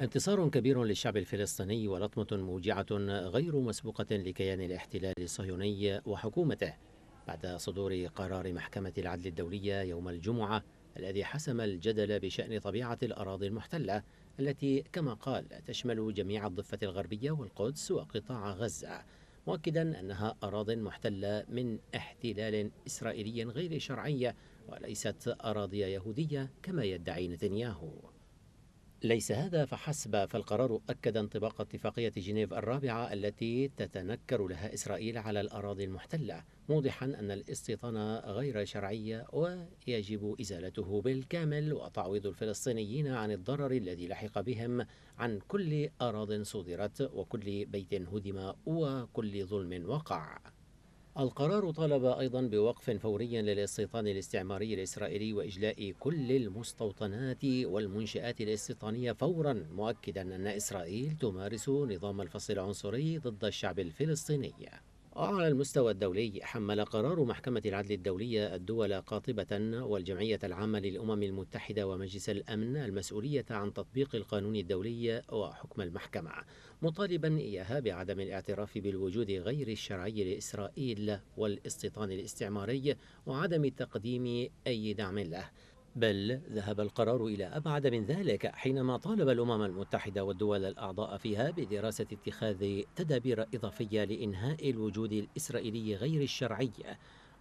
انتصار كبير للشعب الفلسطيني ولطمة موجعة غير مسبوقة لكيان الاحتلال الصهيوني وحكومته بعد صدور قرار محكمة العدل الدولية يوم الجمعة الذي حسم الجدل بشأن طبيعة الأراضي المحتلة التي كما قال تشمل جميع الضفة الغربية والقدس وقطاع غزة مؤكدا أنها أراض محتلة من احتلال إسرائيلي غير شرعي وليست أراضي يهودية كما يدعي نتنياهو ليس هذا فحسب فالقرار أكد انطباق اتفاقية جنيف الرابعة التي تتنكر لها إسرائيل على الأراضي المحتلة موضحا أن الاستيطان غير شرعية ويجب إزالته بالكامل وتعويض الفلسطينيين عن الضرر الذي لحق بهم عن كل أراض صدرت وكل بيت هدم وكل ظلم وقع القرار طالب أيضا بوقف فوري للاستيطان الاستعماري الإسرائيلي وإجلاء كل المستوطنات والمنشآت الاستيطانية فورا مؤكدا أن إسرائيل تمارس نظام الفصل العنصري ضد الشعب الفلسطيني على المستوى الدولي حمل قرار محكمة العدل الدولية الدول قاطبة والجمعية العامة للأمم المتحدة ومجلس الأمن المسؤولية عن تطبيق القانون الدولي وحكم المحكمة مطالبا إياها بعدم الاعتراف بالوجود غير الشرعي لإسرائيل والاستيطان الاستعماري وعدم تقديم أي دعم له بل ذهب القرار إلى أبعد من ذلك حينما طالب الأمم المتحدة والدول الأعضاء فيها بدراسة اتخاذ تدابير إضافية لإنهاء الوجود الإسرائيلي غير الشرعي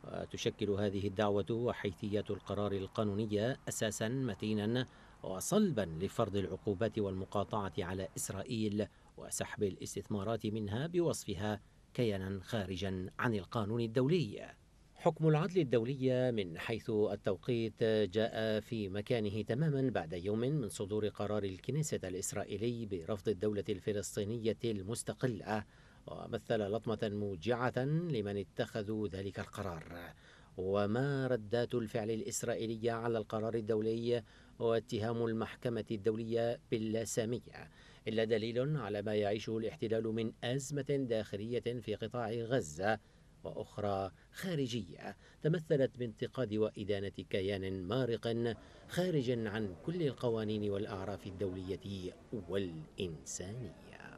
وتشكل هذه الدعوة وحيثية القرار القانونية أساسا متينا وصلبا لفرض العقوبات والمقاطعة على إسرائيل وسحب الاستثمارات منها بوصفها كيانا خارجا عن القانون الدولي حكم العدل الدولي من حيث التوقيت جاء في مكانه تماما بعد يوم من صدور قرار الكنيسة الإسرائيلي برفض الدولة الفلسطينية المستقلة ومثل لطمة موجعة لمن اتخذوا ذلك القرار وما ردات الفعل الإسرائيلية على القرار الدولي واتهام المحكمة الدولية باللاسامية إلا دليل على ما يعيشه الاحتلال من أزمة داخلية في قطاع غزة وأخرى خارجية تمثلت بانتقاد وإدانة كيان مارق خارج عن كل القوانين والأعراف الدولية والإنسانية